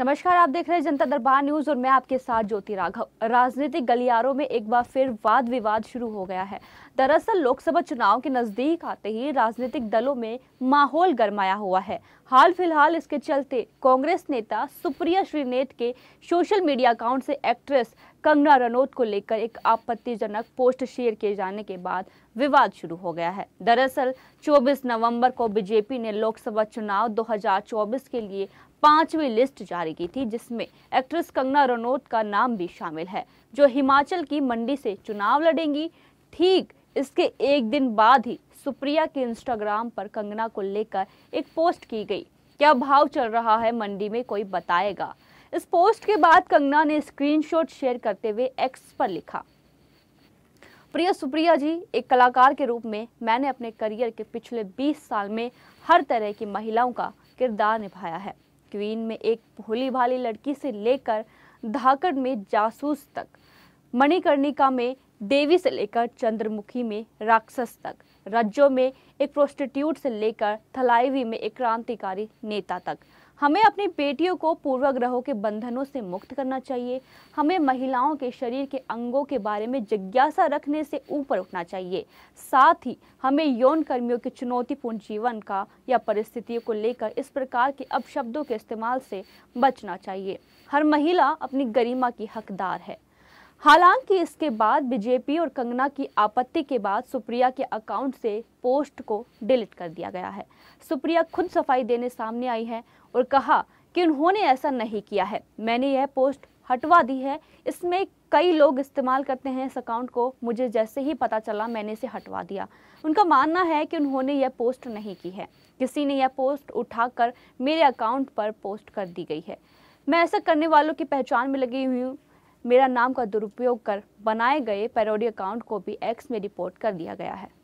नमस्कार आप देख रहे हैं जनता दरबार न्यूज और मैं आपके साथ ज्योति राघव राजनीतिक गलियारों में एक बार फिर वाद विवाद शुरू हो गया है दरअसल लोकसभा चुनाव के नजदीक आते ही राजनीतिक दलों में माहौल गरमाया हुआ है हाल फिलहाल इसके चलते कांग्रेस नेता सुप्रिया श्रीनेत के सोशल मीडिया अकाउंट से एक्ट्रेस कंगना रनौत को लेकर एक आपत्तिजनक पोस्ट शेयर किए जाने के बाद विवाद शुरू हो गया है दरअसल 24 नवंबर को बीजेपी ने लोकसभा चुनाव 2024 के लिए पांचवी लिस्ट जारी की थी जिसमें एक्ट्रेस कंगना रनौत का नाम भी शामिल है जो हिमाचल की मंडी से चुनाव लड़ेंगी ठीक इसके एक दिन बाद ही सुप्रिया के इंस्टाग्राम पर कंगना को लेकर एक पोस्ट की गई क्या भाव चल रहा है मंडी में कोई बताएगा इस पोस्ट के बाद कंगना ने स्क्रीनशॉट शेयर करते हुए एक्स पर लिखा प्रिय सुप्रिया जी एक कलाकार के रूप में मैंने अपने करियर के पिछले 20 साल में हर तरह की महिलाओं का किरदार निभाया है क्वीन में एक भोली भाली लड़की से लेकर धाकड़ में जासूस तक मणिकर्णिका में देवी से लेकर चंद्रमुखी में राक्षस तक रज्जो में एक प्रोस्टिट्यूट से लेकर थलाईवी में एक क्रांतिकारी नेता तक हमें अपनी बेटियों को पूर्वग्रहों के बंधनों से मुक्त करना चाहिए हमें महिलाओं के शरीर के अंगों के बारे में जिज्ञासा रखने से ऊपर उठना चाहिए साथ ही हमें यौन कर्मियों के चुनौतीपूर्ण जीवन का या परिस्थितियों को लेकर इस प्रकार के अपशब्दों के इस्तेमाल से बचना चाहिए हर महिला अपनी गरिमा की हकदार है हालांकि इसके बाद बीजेपी और कंगना की आपत्ति के बाद सुप्रिया के अकाउंट से पोस्ट को डिलीट कर दिया गया है सुप्रिया खुद सफाई देने सामने आई हैं और कहा कि उन्होंने ऐसा नहीं किया है मैंने यह पोस्ट हटवा दी है इसमें कई लोग इस्तेमाल करते हैं इस अकाउंट को मुझे जैसे ही पता चला मैंने इसे हटवा दिया उनका मानना है कि उन्होंने यह पोस्ट नहीं की है किसी ने यह पोस्ट उठाकर मेरे अकाउंट पर पोस्ट कर दी गई है मैं ऐसा करने वालों की पहचान में लगी हुई हूँ मेरा नाम का दुरुपयोग कर बनाए गए पैरोडी अकाउंट को भी एक्स में रिपोर्ट कर दिया गया है